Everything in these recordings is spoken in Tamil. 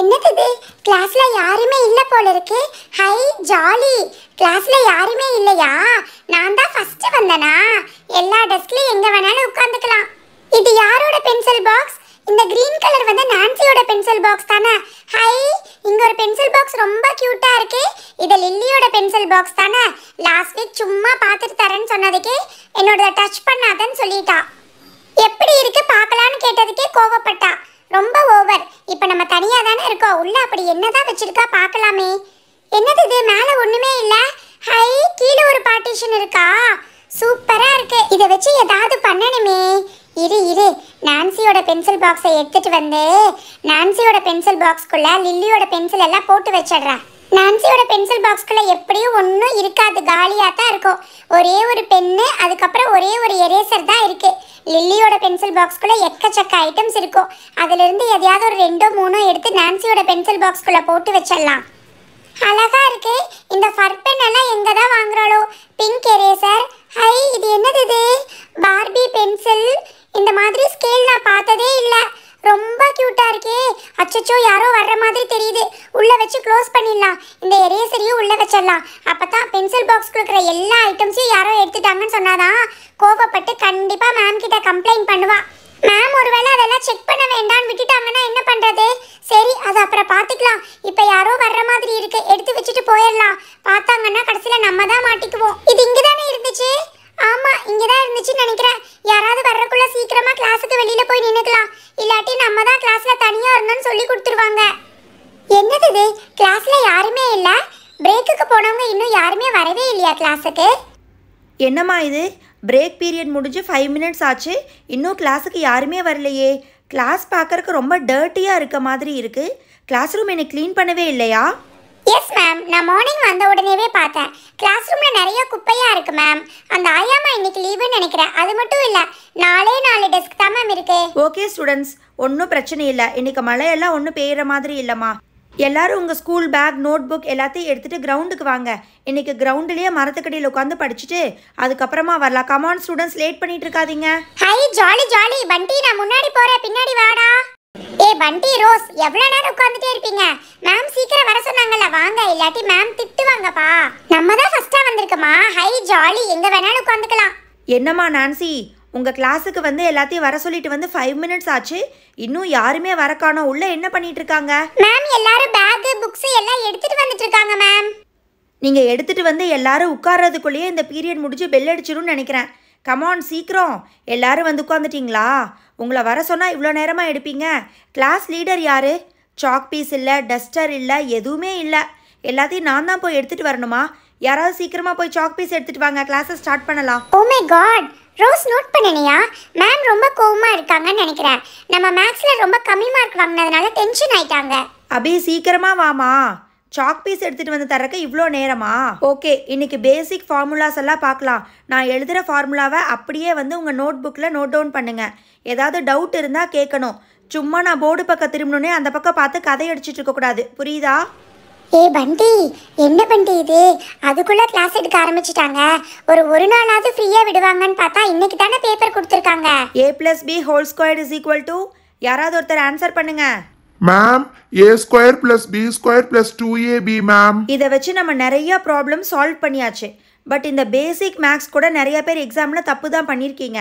என்னது கிளாஸ்ல யாருமே இல்ல போல இருக்கு ஹை ஜாலி கிளாஸ்ல யாருமே இல்லையா நான் தான் ஃபர்ஸ்ட் வந்தனா எல்லா டெஸ்க்லயும் எங்க வேணாலும் உட்காந்துக்கலாம் இது யாரோட பென்சில் பாக்ஸ் இந்த கிரீன் கலர் வந்து நான்சியோட பென்சில் பாக்ஸ் தானே ஹை இங்க ஒரு பென்சில் பாக்ஸ் ரொம்ப கியூட்டா இருக்கு இது லில்லியோட பென்சில் பாக்ஸ் தானே லாஸ்ட் வீக் சும்மா பார்த்துட்டு தரேன்னு சொன்னதுக்கு என்னோட டச் பண்ணாதன்னு சொல்லிட்டா எப்படி இருக்கு பார்க்கலான்னு கேட்டதுக்கே கோவப்பட்டா ரொம்ப ஓவர் இப்போ நம்ம தனியாக தானே இருக்கோம் உள்ள அப்படி என்னதான் வச்சிருக்கா பார்க்கலாமே என்னது இது மேலே ஒன்றுமே இல்லை ஹை கீழே ஒரு பார்ட்டிஷன் இருக்கா சூப்பராக இருக்கு இதை வச்சு ஏதாவது பண்ணணுமே இரு இரு நான்சியோட பென்சில் பாக்ஸை எடுத்துட்டு வந்து நான்சியோட பென்சில் பாக்ஸ்குள்ளே லில்லியோட பென்சில் எல்லாம் போட்டு வச்சிடுறேன் நான்சியோட பென்சில் பாக்ஸ்குள்ளே எப்படியும் ஒன்றும் இருக்காது காலியாக தான் இருக்கும் ஒரே ஒரு பென்னு அதுக்கப்புறம் ஒரே ஒரு எரேசர் தான் இருக்குது லில்லியோட பென்சில் பாக்ஸ்குள்ளே எக்கச்சக்க ஐட்டம்ஸ் இருக்கும் அதுலேருந்து எதையாவது ஒரு ரெண்டோ மூணோ எடுத்து நான்சியோட பென்சில் பாக்ஸ்குள்ளே போட்டு வச்சிடலாம் அழகாக இருக்குது இந்த ஃபர்பென் எல்லாம் எங்கே தான் வாங்குறாளோ பிங்க் போயிடலாம் இப்ப யாரோ வர்ற மாதிரி இருக்கு எடுத்து வச்சுட்டு போயிடலாம் பார்த்தாங்கன்னா கடைசியில நம்ம தான் மாட்டிக்குவோம் இது இங்க தானே இருந்துச்சு ஆமா இங்க தான் இருந்துச்சுன்னு நினைக்கிறேன் யாராவது வர்றக்குள்ள சீக்கிரமா கிளாஸுக்கு வெளியில போய் நின்னுக்கலாம் இல்லாட்டி நம்ம தான் கிளாஸ்ல தனியா இருந்தோம்னு சொல்லி கொடுத்துருவாங்க என்னது இது கிளாஸ்ல யாருமே இல்ல பிரேக்குக்கு போனவங்க இன்னும் யாருமே வரவே இல்லையா கிளாஸுக்கு என்னம்மா இது பிரேக் பீரியட் முடிஞ்சு ஃபைவ் மினிட்ஸ் ஆச்சு இன்னும் கிளாஸுக்கு யாருமே வரலையே கிளாஸ் பார்க்குறக்கு ரொம்ப டர்ட்டியாக இருக்க மாதிரி இருக்குது கிளாஸ் ரூம் என்னை க்ளீன் பண்ணவே இல்லையா எஸ் மேம் நான் மார்னிங் வந்த உடனேவே பார்த்தேன் கிளாஸ் ரூமில் நிறைய குப்பையாக இருக்குது மேம் அந்த ஆயாமா இன்னைக்கு லீவுன்னு நினைக்கிறேன் அது மட்டும் இல்லை நாலே நாலு டெஸ்க் தான் மேம் இருக்கு ஓகே ஸ்டூடெண்ட்ஸ் ஒன்றும் பிரச்சனை இல்லை இன்னைக்கு மழையெல்லாம் ஒன்றும் பெய்கிற மாதிரி இல்லைம்மா எல்லாரும் உங்கள் ஸ்கூல் பேக் நோட் புக் எல்லாத்தையும் எடுத்துகிட்டு கிரவுண்டுக்கு வாங்க இன்றைக்கி கிரவுண்டுலேயே மரத்துக்கடியில் உட்காந்து படிச்சுட்டு அதுக்கப்புறமா வரலாம் கமான் ஸ்டூடெண்ட்ஸ் லேட் பண்ணிட்டு இருக்காதீங்க ஹை ஜாலி ஜாலி பண்டி நான் முன்னாடி போகிறேன் பின்னாடி வாடா ஏ பண்டி ரோஸ் எவ்வளோ நேரம் உட்காந்துட்டே இருப்பீங்க மேம் சீக்கிரம் வர சொன்னாங்கல்ல வாங்க இல்லாட்டி மேம் திட்டு வாங்கப்பா நம்ம தான் ஃபர்ஸ்டா வந்திருக்கோமா ஹை ஜாலி எங்க வேணாலும் உட்காந்துக்கலாம் என்னம்மா நான்சி உங்கள் கிளாஸுக்கு வந்து எல்லாத்தையும் வர சொல்லிட்டு வந்து ஃபைவ் மினிட்ஸ் ஆச்சு இன்னும் யாருமே வர காணோம் உள்ள என்ன பண்ணிட்டு இருக்காங்க மேம் எல்லாரும் பேக் புக்ஸ் எல்லாம் எடுத்துட்டு வந்துட்டு இருக்காங்க மேம் நீங்கள் எடுத்துட்டு வந்து எல்லாரும் உட்கார்றதுக்குள்ளேயே இந்த பீரியட் முடிஞ்சு பெல் அடிச்சிடும்னு நினைக்கிறேன் கமான் சீக்கிரம் எல்லாரும் வந்து உட்காந்துட்டிங்களா உங்களை வர சொன்னால் இவ்வளோ நேரமாக எடுப்பீங்க கிளாஸ் லீடர் யார் சாக் பீஸ் இல்லை டஸ்டர் இல்லை எதுவுமே இல்லை எல்லாத்தையும் நான் தான் போய் எடுத்துகிட்டு வரணுமா யாராவது சீக்கிரமாக போய் சாக் பீஸ் எடுத்துகிட்டு வாங்க கிளாஸை ஸ்டார்ட் பண்ணலாம் oh my God Rose note பண்ணனியா மேம் ரொம்ப கோவமாக இருக்காங்கன்னு நினைக்கிறேன் நம்ம மேக்ஸில் ரொம்ப கம்மி மார்க் வாங்கினதுனால டென்ஷன் ஆயிட்டாங்க அபி சீக்கிரமாக வாமா சாக் பீஸ் எடுத்துகிட்டு வந்து தரக்கு இவ்வளோ நேரமா ஓகே இன்னைக்கு பேசிக் ஃபார்முலாஸ் எல்லாம் பார்க்கலாம் நான் எழுதுகிற ஃபார்முலாவை அப்படியே வந்து உங்கள் நோட் புக்கில் நோட் டவுன் பண்ணுங்கள் ஏதாவது டவுட் இருந்தால் கேட்கணும் சும்மா நான் போர்டு பக்கம் திரும்பணுன்னே அந்த பக்கம் பார்த்து கதை அடிச்சுட்டு இருக்கக்கூடாது புரியுதா ஏ பண்டி என்ன பண்டி இது அதுக்குள்ளே கிளாஸ் எடுக்க ஆரம்பிச்சிட்டாங்க ஒரு ஒரு நாளாவது ஃப்ரீயாக விடுவாங்கன்னு பார்த்தா இன்னைக்கு தானே பேப்பர் கொடுத்துருக்காங்க A plus B whole square is equal to யாராவது ஒருத்தர் ஆன்சர் பண்ணுங்கள் ma'am A square plus B square plus two A B ma'am இதை வச்சு நம்ம நிறைய ப்ராப்ளம் சால்வ் பண்ணியாச்சு பட் இந்த பேசிக் மேக்ஸ் கூட நிறைய பேர் எக்ஸாமில் தப்பு தான் பண்ணியிருக்கீங்க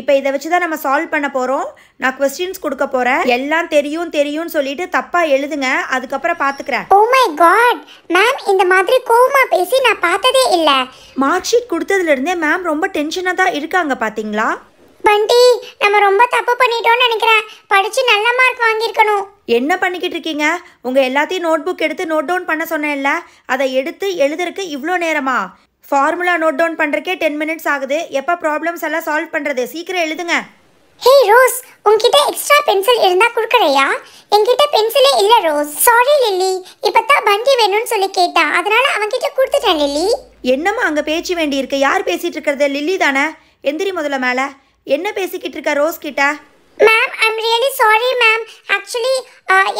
இப்போ இதை வச்சு தான் நம்ம சால்வ் பண்ண போகிறோம் நான் கொஸ்டின்ஸ் கொடுக்க போகிறேன் எல்லாம் தெரியும் தெரியும்னு சொல்லிட்டு தப்பாக எழுதுங்க அதுக்கப்புறம் பார்த்துக்கிறேன் ஓ மை காட் மேம் இந்த மாதிரி கோவமா பேசி நான் பார்த்ததே இல்லை மார்க் ஷீட் கொடுத்ததுலேருந்தே மேம் ரொம்ப டென்ஷனாக தான் இருக்காங்க பார்த்தீங்களா பண்டி நம்ம ரொம்ப தப்பு பண்ணிட்டோம்னு நினைக்கிறேன் படித்து நல்ல மார்க் வாங்கியிருக்கணும் என்ன பண்ணிக்கிட்டு இருக்கீங்க உங்கள் எல்லாத்தையும் நோட் புக் எடுத்து நோட் டவுன் பண்ண சொன்னேன்ல அதை எடுத்து எழுதுறதுக்கு இவ்வளோ நேரமா ஃபார்முலா நோட் டவுன் பண்ணுறக்கே டென் மினிட்ஸ் ஆகுது எப்போ ப்ராப்ளம்ஸ் எல்லாம் சால்வ் பண்ணுறது சீக்கிரம் எழுதுங்க ஹே ரோஸ் உங்ககிட்ட எக்ஸ்ட்ரா பென்சில் இருந்தா குடுக்கறையா என்கிட்ட பென்சிலே இல்ல ரோஸ் சாரி லில்லி இப்பதான் வண்டி வேணும்னு சொல்லி கேட்டா அதனால அவங்கிட்ட கொடுத்துட்டேன் லில்லி என்னமா அங்க பேச்சு வேண்டி இருக்கு யார் பேசிட்டு இருக்கிறது லில்லி தானே எந்திரி முதல்ல மேல என்ன பேசிக்கிட்டு இருக்க ரோஸ் கிட்ட ma'am I'm really sorry ma'am actually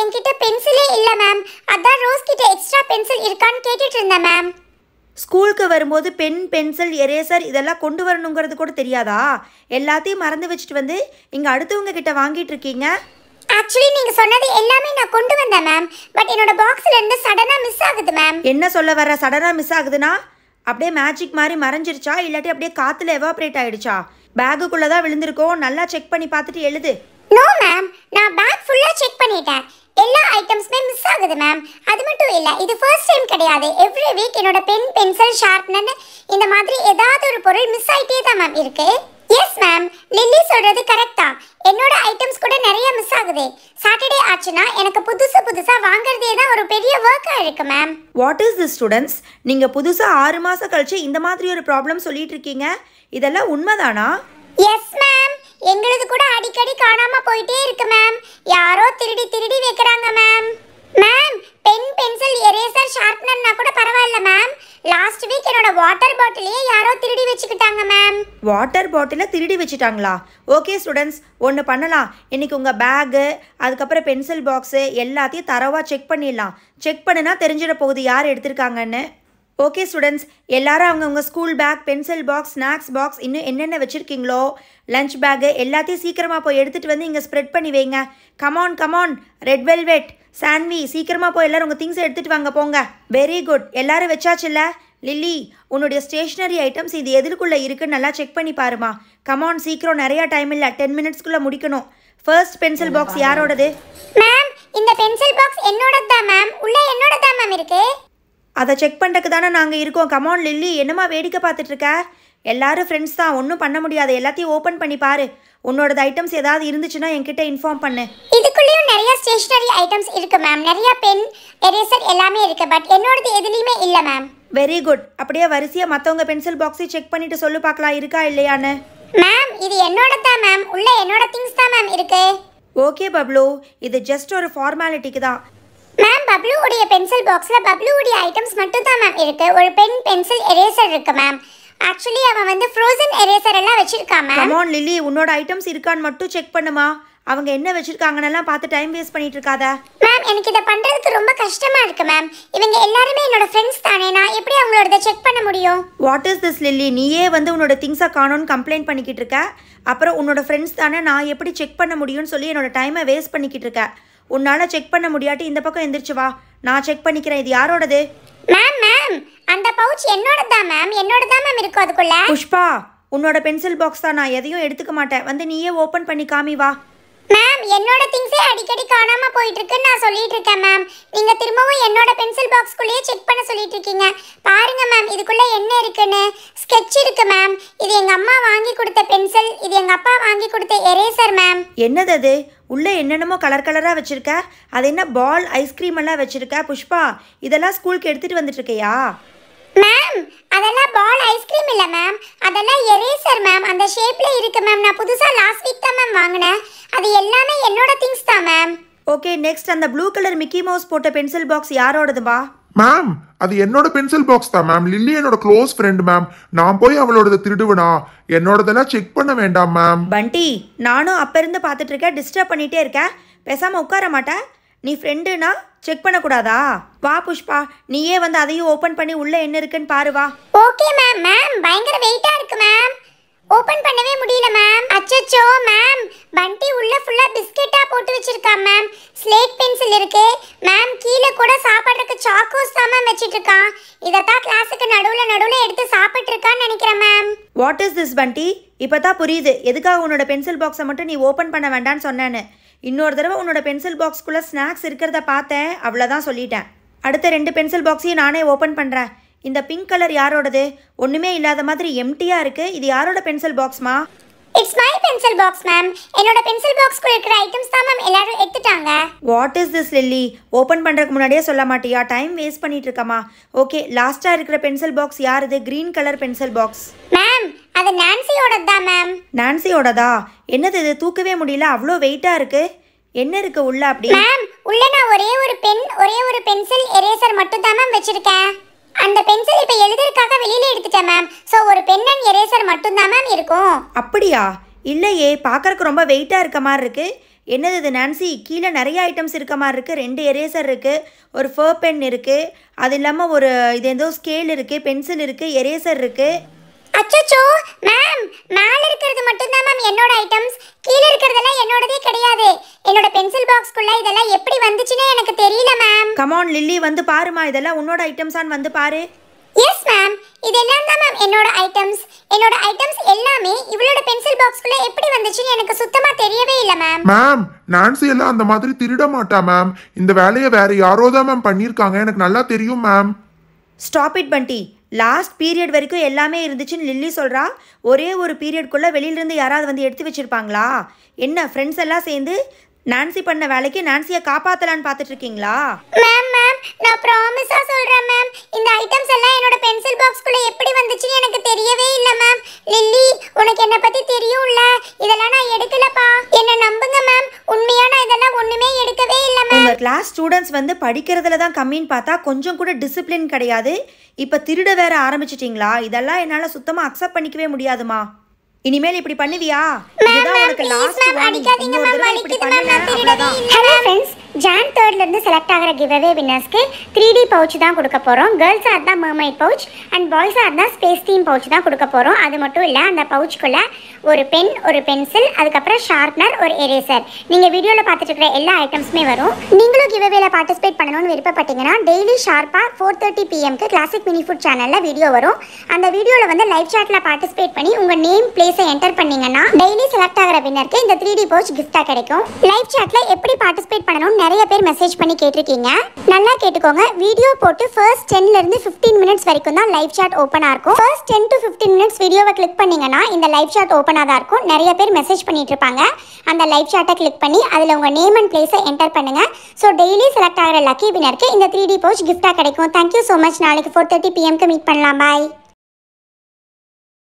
என்கிட்ட பென்சிலே இல்லை மேம் அதான் ரோஸ் கிட்ட எக்ஸ்ட்ரா பென்சில் இருக்கான்னு கேட்டுட்டு இருந்தேன் மேம் ஸ்கூலுக்கு வரும்போது பென் பென்சில் எரேசர் இதெல்லாம் கொண்டு வரணுங்கிறது கூட தெரியாதா எல்லாத்தையும் மறந்து வச்சுட்டு வந்து இங்கே அடுத்தவங்க கிட்ட வாங்கிட்டு இருக்கீங்க ஆக்சுவலி நீங்க சொன்னது எல்லாமே நான் கொண்டு வந்தேன் மேம் பட் என்னோட பாக்ஸ்ல இருந்து சடனா மிஸ் ஆகுது மேம் என்ன சொல்ல வர சடனா மிஸ் ஆகுதுன்னா அப்படியே மேஜிக் மாதிரி மறைஞ்சிருச்சா இல்லாட்டி அப்படியே காத்துல எவாப்ரேட் ஆயிடுச்சா பேகுக்குள்ளே தான் விழுந்திருக்கோம் நல்லா செக் பண்ணி பார்த்துட்டு எழுது நோ மேம் நான் பேக் ஃபுல்லாக செக் பண்ணிட்டேன் எல்லா ஐட்டம்ஸுமே மிஸ் ஆகுது மேம் அது மட்டும் இல்லை இது ஃபர்ஸ்ட் டைம் கிடையாது எவ்ரி வீக் என்னோட பென் பென்சில் ஷார்ப்னர் இந்த மாதிரி ஏதாவது ஒரு பொருள் மிஸ் ஆயிட்டே தான் மேம் இருக்குது எஸ் மேம் லில்லி சொல்றது கரெக்ட் தான் என்னோட ஐட்டம்ஸ் கூட நிறைய மிஸ் ஆகுது சாட்டர்டே ஆச்சுன்னா எனக்கு புதுசு புதுசா வாங்குறதே தான் ஒரு பெரிய ஒர்க்கா இருக்கு ma'am what is the students நீங்க புதுசா ஆறு மாசம் கழிச்சு இந்த மாதிரி ஒரு ப்ராப்ளம் சொல்லிட்டு இருக்கீங்க இதெல்லாம் உண்மைதானா எஸ் மேம் எங்களது கூட அடிக்கடி காணாம போயிட்டே இருக்கு மேம் யாரோ திருடி திருடி வைக்கிறாங்க ma'am ma'am pen pencil eraser ஷார்ப்னர்னா கூட பரவாயில்ல மேம் லாஸ்ட் வீக் என்னோட வாட்டர் பாட்டிலையே யாரோ திருடி வச்சுக்கிட்டாங்க மேம் வாட்டர் பாட்டிலை திருடி வச்சுட்டாங்களா ஓகே ஸ்டூடெண்ட்ஸ் ஒன்று பண்ணலாம் இன்றைக்கி உங்கள் பேகு அதுக்கப்புறம் பென்சில் பாக்ஸு எல்லாத்தையும் தரவாக செக் பண்ணிடலாம் செக் பண்ணுனா தெரிஞ்சிட போகுது யார் எடுத்திருக்காங்கன்னு ஓகே ஸ்டூடெண்ட்ஸ் எல்லாரும் அவங்கவுங்க school bag pencil box snacks box இன்னும் என்னென்ன வச்சுருக்கீங்களோ லஞ்ச் பேக்கு எல்லாத்தையும் சீக்கிரமாக போய் எடுத்துகிட்டு வந்து இங்கே ஸ்ப்ரெட் பண்ணி வைங்க come on come on red velvet sandwich சீக்கிரமாக போய் எல்லோரும் உங்கள் திங்ஸ் எடுத்துகிட்டு வாங்க போங்க வெரி குட் எல்லோரும் இல்லை லில்லி உன்னுடைய ஸ்டேஷ்னரி ஐட்டம்ஸ் இது எதுக்குள்ளே இருக்குன்னு நல்லா செக் பண்ணி பாருமா கமான் சீக்கிரம் நிறையா டைம் இல்லை டென் மினிட்ஸ்க்குள்ளே முடிக்கணும் ஃபர்ஸ்ட் பென்சில் பாக்ஸ் யாரோடது மேம் இந்த பென்சில் பாக்ஸ் என்னோடது தான் மேம் உள்ள என்னோட தான் மேம் இருக்குது அதை செக் பண்ணுறக்கு தானே நாங்கள் இருக்கோம் கமான் லில்லி என்னம்மா வேடிக்கை பார்த்துட்ருக்க எல்லாரும் ஃப்ரெண்ட்ஸ் தான் ஒன்றும் பண்ண முடியாது எல்லாத்தையும் ஓப்பன் பண்ணி பாரு உன்னோடது ஐட்டம்ஸ் ஏதாவது இருந்துச்சுன்னா என்கிட்ட இன்ஃபார்ம் பண்ணு இதுக்குள்ளேயும் நிறைய ஸ்டேஷனரி ஐட்டம்ஸ் இருக்கு மேம் நிறைய பென் எரேசர் எல்லாமே இருக்கு பட் என்னோடது எதுலேயுமே இல்லை மேம் வெரி குட் அப்படியே வரிசையாக மற்றவங்க பென்சில் பாக்ஸை செக் பண்ணிட்டு சொல்லு பார்க்கலாம் இருக்கா இல்லையான்னு மேம் இது என்னோட தான் மேம் உள்ள என்னோட திங்ஸ் தான் மேம் இருக்கு ஓகே பப்ளு இது ஜஸ்ட் ஒரு ஃபார்மாலிட்டிக்கு தான் மேம் பப்ளுவுடைய பென்சில் பாக்ஸில் பப்ளுவுடைய ஐட்டம்ஸ் மட்டும் தான் மேம் இருக்குது ஒரு பென் பென்சில் எரேசர் இருக்குது மேம் ஆக்சுவலி அவன் வந்து ஃப்ரோசன் எரேசர் எல்லாம் வச்சிருக்கான் மேம் கமான் லில்லி உன்னோட ஐட்டம்ஸ் இருக்கான்னு மட்டும் செக் பண்ணுமா அவங்க என்ன வச்சிருக்காங்கன்னெல்லாம் பார்த்து டைம் வேஸ்ட் பண்ணிட்டு இருக்காத மேம் எனக்கு இதை பண்ணுறதுக்கு ரொம்ப கஷ்டமாக இருக்கு மேம் இவங்க எல்லாருமே என்னோட ஃப்ரெண்ட்ஸ் தானே நான் எப்படி அவங்களோட செக் பண்ண முடியும் வாட் இஸ் திஸ் லில்லி நீயே வந்து உன்னோட திங்ஸை காணோன்னு கம்ப்ளைண்ட் பண்ணிக்கிட்டு இருக்க அப்புறம் உன்னோட ஃப்ரெண்ட்ஸ் தானே நான் எப்படி செக் பண்ண முடியும்னு சொல்லி என்னோட டைமை வேஸ்ட் பண்ணிக்கிட்டு இருக்கேன் உன்னால் செக் பண்ண முடியாட்டி இந்த பக்கம் எந்திரிச்சு வா நான் செக் பண்ணிக்கிறேன் இது யாரோடது மேம் மேம் அந்த பவுச் என்னோட தான் மேம் என்னோட தான் மேம் இருக்கும் அதுக்குள்ள புஷ்பா உன்னோட பென்சில் பாக்ஸ் தான் நான் எதையும் எடுத்துக்க மாட்டேன் வந்து நீயே ஓப்பன் பண்ணி காமி வா மேம் என்னோட திங்ஸே அடிக்கடி காணாம போயிட்டு இருக்குன்னு நான் சொல்லிட்டு இருக்கேன் மேம் நீங்க திரும்பவும் என்னோட பென்சில் பாக்ஸ்க்குள்ளேயே செக் பண்ண சொல்லிட்டு இருக்கீங்க பாருங்க மேம் இதுக்குள்ள என்ன இருக்குன்னு ஸ்கெட்ச் இருக்கு மேம் இது எங்க அம்மா வாங்கி கொடுத்த பென்சில் இது எங்க அப்பா வாங்கி கொடுத்த எரேசர் மேம் என்னது அது உள்ளே என்னென்னமோ கலர் கலராக வச்சிருக்க அது என்ன பால் ஐஸ்கிரீம் எல்லாம் வச்சிருக்க புஷ்பா இதெல்லாம் ஸ்கூலுக்கு எடுத்துகிட்டு வந்துட்டுருக்கையா மேம் அதெல்லாம் பால் ஐஸ்கிரீம் இல்லை மேம் அதெல்லாம் எரேசர் மேம் அந்த ஷேப்பில் இருக்குது மேம் நான் புதுசாக லாஸ்ட் வீக் தான் மேம் வாங்கினேன் அது எல்லாமே என்னோட திங்ஸ் தான் மேம் ஓகே நெக்ஸ்ட் அந்த ப்ளூ கலர் மிக்கி மவுஸ் போட்ட பென்சில் பாக்ஸ் யாரோடதுமா மேம் அது என்னோட பென்சில் பாக்ஸ் தான் மேம் லில்லி என்னோட க்ளோஸ் ஃப்ரெண்ட் மேம் நான் போய் அவளோடது திருடுவனா என்னோடதெல்லாம் செக் பண்ண வேண்டாம் மேம் பண்டி நானும் அப்ப இருந்து பார்த்துட்டு இருக்கேன் டிஸ்டர்ப் பண்ணிட்டே இருக்கேன் பேசாம உட்கார மாட்டேன் நீ ஃப்ரெண்டுனா செக் பண்ணக்கூடாதா வா புஷ்பா நீயே வந்து அதையும் ஓபன் பண்ணி உள்ள என்ன இருக்குன்னு பாரு வா ஓகே மேம் மேம் பயங்கர வெயிட்டா இருக்கு மேம் ஓபன் பண்ணவே முடியல மேம் அச்சச்சோ மேம் பண்டி உள்ள ஃபுல்லா பிஸ்கெட்டா போட்டு வச்சிருக்கா மேம் ஸ்லேட் பென்சில் இருக்கு மேம் கீழே கூட சாப்பிட்றதுக்கு சாக்கோஸ் தான் மேம் வச்சிட்டு இருக்கான் இதத்தான் கிளாஸுக்கு நடுவுல நடுவுல எடுத்து சாப்பிட்டு இருக்கான்னு நினைக்கிறேன் மேம் வாட் இஸ் திஸ் பண்டி இப்போ தான் புரியுது எதுக்காக உன்னோட பென்சில் பாக்ஸை மட்டும் நீ ஓப்பன் பண்ண வேண்டாம்னு சொன்னேன்னு இன்னொரு தடவை உன்னோட பென்சில் பாக்ஸ்க்குள்ளே ஸ்நாக்ஸ் இருக்கிறத பார்த்தேன் அவ்வளோதான் சொல்லிட்டேன் அடுத்த ரெண்டு பென்சில் பாக்ஸையும் நானே ஓப்பன் பண்ணுறேன் இந்த பிங்க் கலர் யாரோடது ஒன்றுமே இல்லாத மாதிரி எம்டியாக இருக்குது இது யாரோட பென்சில் பாக்ஸ்மா it's my pencil box ma'am என்னோட பென்சில் குள்ள இருக்கிற ஐட்டம்ஸ் தான் மேம் எல்லாரும் எடுத்துட்டாங்க what is this Lily open பண்றதுக்கு முன்னாடியே சொல்ல மாட்டியா டைம் வேஸ்ட் பண்ணிட்டு இருக்கமா ஓகே லாஸ்டா இருக்கிற பென்சில் பாக்ஸ் யார் இது green colour pencil box ma'am அது நான்சியோட தான் மேம் நான்சியோடதா என்னது இது தூக்கவே முடியல அவ்வளோ வெயிட்டா இருக்கு என்ன இருக்கு உள்ள அப்படி மேம் உள்ள நான் ஒரே ஒரு பென் ஒரே ஒரு பென்சில் எரேசர் மட்டும் தான் மேம் வச்சிருக்கேன் அந்த பென்சில் இப்போ எழுதுறதுக்காக வெளியில எடுத்துட்டேன் மேம் சோ ஒரு பென் அண்ட் எரேசர் தான் மேம் இருக்கும் அப்படியா இல்லையே பார்க்கறக்கு ரொம்ப வெயிட்டாக இருக்க மாதிரி இருக்கு என்னது இது நான்சி கீழே நிறைய ஐட்டம்ஸ் இருக்க மாதிரி இருக்குது ரெண்டு எரேசர் இருக்குது ஒரு ஃபர் பென் இருக்குது அது இல்லாமல் ஒரு இது ஏதோ ஸ்கேல் இருக்குது பென்சில் இருக்குது எரேசர் இருக்குது அச்சோ மேம் மேல இருக்கிறது மட்டும் தான் மேம் என்னோட ஐட்டம்ஸ் கீழே இருக்கிறதெல்லாம் என்னோடதே கிடையாது என்னோட பென்சில் பாக்ஸ்க்குள்ள இதெல்லாம் எப்படி வந்துச்சுன்னு எனக்கு தெரியல மேம் கம் கமான் லில்லி வந்து பாருமா இதெல்லாம் உன்னோட ஐட்டம்ஸான்னு வந்து பாரு எஸ் மேம் இதெல்லாம் தான் மேம் என்னோட ஐட்டம்ஸ் என்னோட ஐட்டம்ஸ் எல்லாமே இவளோட பென்சில் பாக்ஸ்க்குள்ள எப்படி வந்துச்சுன்னு எனக்கு சுத்தமா தெரியவே இல்ல மேம் மேம் நான்சி எல்லாம் அந்த மாதிரி திருட மாட்டா மேம் இந்த வேலையை வேற யாரோ தான் மேம் பண்ணியிருக்காங்க எனக்கு நல்லா தெரியும் ma'am stop it Bunty last period வரைக்கும் எல்லாமே இருந்துச்சுன்னு லில்லி சொல்கிறா ஒரே ஒரு பீரியட்குள்ளே வெளியிலிருந்து யாராவது வந்து எடுத்து வச்சுருப்பாங்களா என்ன ஃப்ரெண்ட்ஸ் எல்லாம் சேர்ந்து நான்சி பண்ண வேலைக்கு நான்சியை காப்பாற்றலான்னு பார்த்துட்ருக்கீங்களா மேம் நான் ப்ராமிஸா சொல்றேன் மேம் இந்த ஐட்டம்ஸ் எல்லாம் என்னோட பென்சில் பாக்ஸ்க்குள்ள எப்படி வந்துச்சுன்னு எனக்கு தெரியவே இல்ல மேம் லில்லி உனக்கு என்ன பத்தி தெரியும்ல இதெல்லாம் நான் எடுக்கலப்பா என்ன நம்புங்க மேம் உண்மையா நான் இதெல்லாம் ஒண்ணுமே எடுக்கவே இல்ல மேம் உங்க கிளாஸ் ஸ்டூடண்ட்ஸ் வந்து படிக்கிறதுல தான் கம்மின்னு பார்த்தா கொஞ்சம் கூட டிசிப்ளின் கிடையாது இப்ப திருட வேற ஆரம்பிச்சிட்டீங்களா இதெல்லாம் என்னால சுத்தமா அக்செப்ட் பண்ணிக்கவே முடியாதுமா இனிமேல் இப்படி பண்ணுவியா இதுதான் உங்களுக்கு last warning hello friends June தேர்ட்லேருந்து செலக்ட் ஆகிற கிவ்வே வின்னர்ஸ்க்கு த்ரீ டி பவுச் தான் கொடுக்க போகிறோம் கேர்ள்ஸாக இருந்தால் மர்மைட் பவுச் அண்ட் பாய்ஸாக இருந்தால் ஸ்பேஸ் தீம் பவுச் தான் கொடுக்க போகிறோம் அது மட்டும் இல்லை அந்த பவுச்சுக்குள்ளே ஒரு பென் ஒரு பென்சில் அதுக்கப்புறம் ஷார்ப்னர் ஒரு எரேசர் நீங்கள் வீடியோவில் பார்த்துட்டு இருக்கிற எல்லா ஐட்டம்ஸுமே வரும் நீங்களும் கிவ்வேல பார்ட்டிசிபேட் பண்ணணும்னு விருப்பப்பட்டீங்கன்னா டெய்லி ஷார்ப்பாக ஃபோர் தேர்ட்டி பிஎம்க்கு கிளாசிக் மினி ஃபுட் சேனலில் வீடியோ வரும் அந்த வீடியோவில் வந்து லைவ் சாட்டில் பார்ட்டிசிபேட் பண்ணி உங்கள் நேம் பிளேஸை என்டர் பண்ணிங்கன்னா டெய்லி செலக்ட் ஆகிற வின்னருக்கு இந்த த்ரீ டி பவுச் கிஃப்ட்டாக கிடைக்கும் லைவ் சாட்டில் எப்படி பார்ட்டிசிபேட் பண்ணணும்னு நிறைய பேர் மெசேஜ் பண்ணி கேட்டிருக்கீங்க நல்லா கேட்டுக்கோங்க வீடியோ போட்டு ஃபர்ஸ்ட் டென்ல இருந்து ஃபிஃப்டீன் மினிட்ஸ் வரைக்கும் தான் லைவ் சாட் ஓப்பனாக இருக்கும் first ten to fifteen minutes வீடியோவை கிளிக் பண்ணீங்கன்னா இந்த லைவ் சாட் ஓப்பனாக தான் இருக்கும் நிறைய பேர் மெசேஜ் பண்ணிட்டு இருப்பாங்க அந்த லைவ் சாட்டை கிளிக் பண்ணி அதில் உங்கள் நேம் அண்ட் பிளேஸை என்டர் பண்ணுங்க ஸோ டெய்லி செலக்ட் ஆகிற லக்கி வினருக்கு இந்த த்ரீ டி பவுச் கிஃப்டாக கிடைக்கும் தேங்க்யூ ஸோ மச் நாளைக்கு ஃபோர் தேர்ட்டி பிஎம்க்கு மீட் பண்ணலாம் பாய்